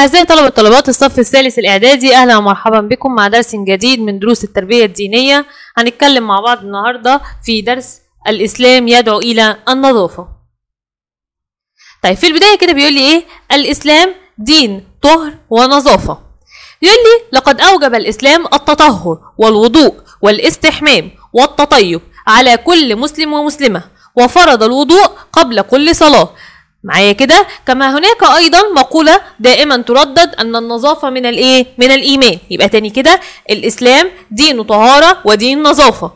أعزائي طلبة طلبات الصف الثالث الإعدادي أهلا ومرحبا بكم مع درس جديد من دروس التربية الدينية هنتكلم مع بعض النهاردة في درس الإسلام يدعو إلى النظافة طيب في البداية كده بيقول لي إيه الإسلام دين طهر ونظافة يقول لي لقد أوجب الإسلام التطهر والوضوء والاستحمام والتطيب على كل مسلم ومسلمة وفرض الوضوء قبل كل صلاة معايا كده كما هناك ايضا مقوله دائما تردد ان النظافه من الايه من الايمان يبقى تاني كده الاسلام دين طهاره ودين نظافه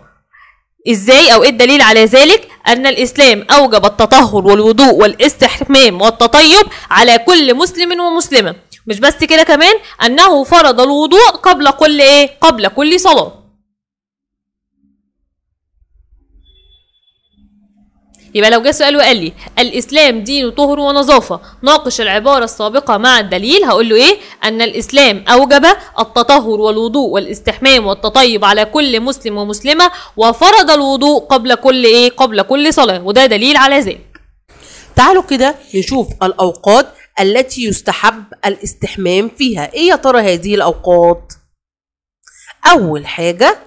ازاي او ايه الدليل على ذلك ان الاسلام اوجب التطهر والوضوء والاستحمام والتطيب على كل مسلم ومسلمه مش بس كده كمان انه فرض الوضوء قبل كل ايه قبل كل صلاه يبقى لو جه سؤال وقال لي الاسلام دين طهر ونظافه ناقش العباره السابقه مع الدليل هقول له ايه ان الاسلام اوجب التطهر والوضوء والاستحمام والتطيب على كل مسلم ومسلمه وفرض الوضوء قبل كل ايه قبل كل صلاه وده دليل على ذلك تعالوا كده نشوف الاوقات التي يستحب الاستحمام فيها ايه يا ترى هذه الاوقات اول حاجه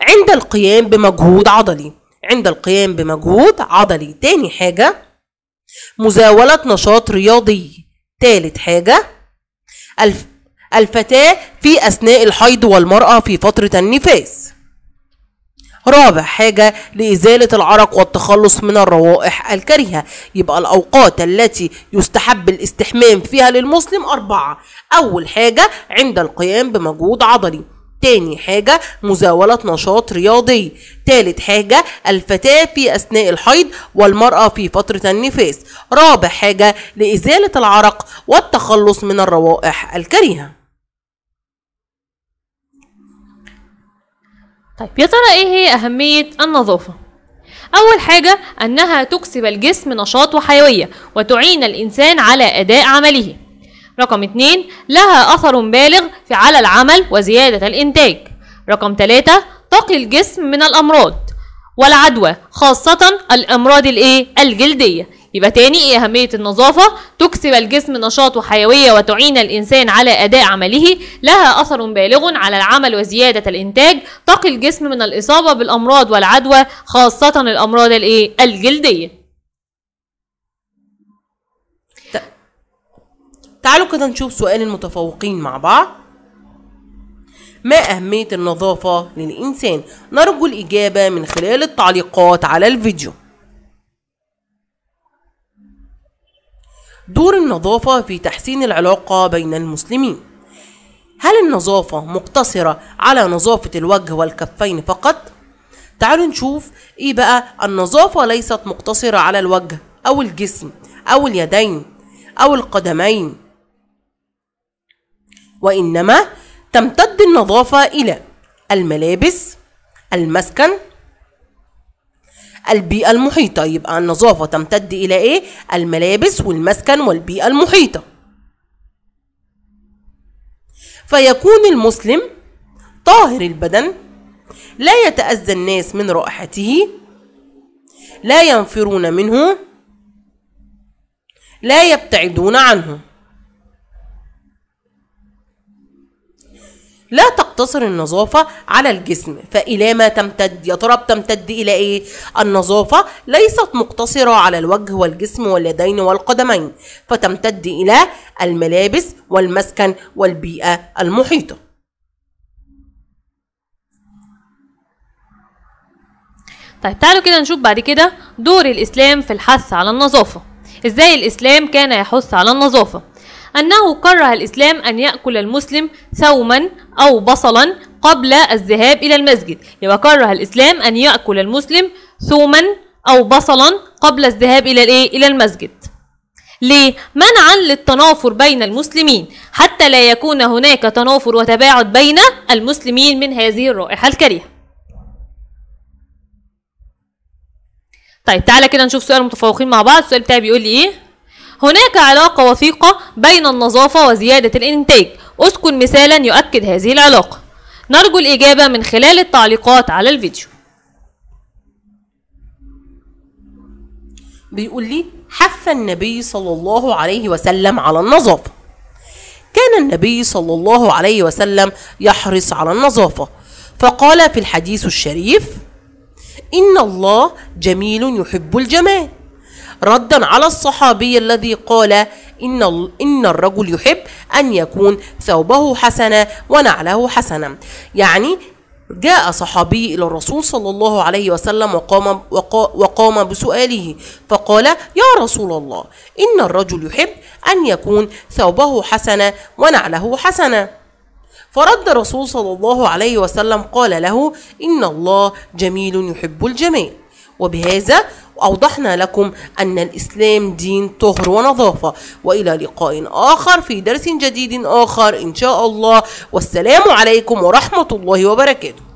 عند القيام بمجهود عضلي عند القيام بمجهود عضلي تاني حاجة مزاولة نشاط رياضي تالت حاجة الف الفتاة في أثناء الحيض والمرأة في فترة النفاس رابع حاجة لإزالة العرق والتخلص من الروائح الكريهة يبقى الأوقات التي يستحب الاستحمام فيها للمسلم أربعة أول حاجة عند القيام بمجهود عضلي تاني حاجة مزاولة نشاط رياضي تالت حاجة الفتاة في أثناء الحيض والمرأة في فترة النفاس رابع حاجة لإزالة العرق والتخلص من الروائح الكريهة طيب يا ترى ايه هي أهمية النظافة؟ أول حاجة أنها تكسب الجسم نشاط وحيوية وتعين الإنسان على أداء عمله رقم اتنين لها أثر بالغ في على العمل وزيادة الإنتاج رقم تلاتة تقي الجسم من الأمراض والعدوى خاصة الأمراض الإيه؟ الجلدية يبقى تاني ايه أهمية النظافة تكسب الجسم نشاط وحيوية وتعين الإنسان على أداء عمله لها أثر بالغ على العمل وزيادة الإنتاج تقي الجسم من الإصابة بالأمراض والعدوى خاصة الأمراض الإيه؟ الجلدية تعالوا كده نشوف سؤال المتفوقين مع بعض ما أهمية النظافة للإنسان؟ نرجو الإجابة من خلال التعليقات على الفيديو دور النظافة في تحسين العلاقة بين المسلمين هل النظافة مقتصرة على نظافة الوجه والكفين فقط؟ تعالوا نشوف ايه بقى النظافة ليست مقتصرة على الوجه أو الجسم أو اليدين أو القدمين وإنما تمتد النظافة إلى الملابس المسكن البيئة المحيطة يبقى النظافة تمتد إلى إيه؟ الملابس والمسكن والبيئة المحيطة فيكون المسلم طاهر البدن لا يتأذى الناس من رائحته لا ينفرون منه لا يبتعدون عنه لا تقتصر النظافة على الجسم فإلى ما تمتد يا ترى بتمتد إلى إيه؟ النظافة ليست مقتصرة على الوجه والجسم واليدين والقدمين فتمتد إلى الملابس والمسكن والبيئة المحيطة طيب تعالوا كده نشوف بعد كده دور الإسلام في الحث على النظافة إزاي الإسلام كان يحث على النظافة أنه كره الإسلام أن يأكل المسلم ثوما أو بصلا قبل الذهاب إلى المسجد يبقى كره الإسلام أن يأكل المسلم ثوما أو بصلا قبل الذهاب إلى الإيه؟ إلى المسجد ليه؟ منعا للتنافر بين المسلمين حتى لا يكون هناك تنافر وتباعد بين المسلمين من هذه الرائحة الكريهة طيب تعالى كده نشوف سؤال متفوقين مع بعض السؤال بتاعي بيقول لي ايه هناك علاقة وثيقة بين النظافة وزيادة الإنتاج أذكر مثالا يؤكد هذه العلاقة نرجو الإجابة من خلال التعليقات على الفيديو بيقول لي حث النبي صلى الله عليه وسلم على النظافة كان النبي صلى الله عليه وسلم يحرص على النظافة فقال في الحديث الشريف إن الله جميل يحب الجمال ردا على الصحابي الذي قال إن, إن الرجل يحب أن يكون ثوبه حسنا ونعله حسنا يعني جاء صحابي إلى الرسول صلى الله عليه وسلم وقام, وقام بسؤاله فقال يا رسول الله إن الرجل يحب أن يكون ثوبه حسنا ونعله حسنا فرد الرسول صلى الله عليه وسلم قال له إن الله جميل يحب الجميل وبهذا أوضحنا لكم أن الإسلام دين طهر ونظافة وإلى لقاء آخر في درس جديد آخر إن شاء الله والسلام عليكم ورحمة الله وبركاته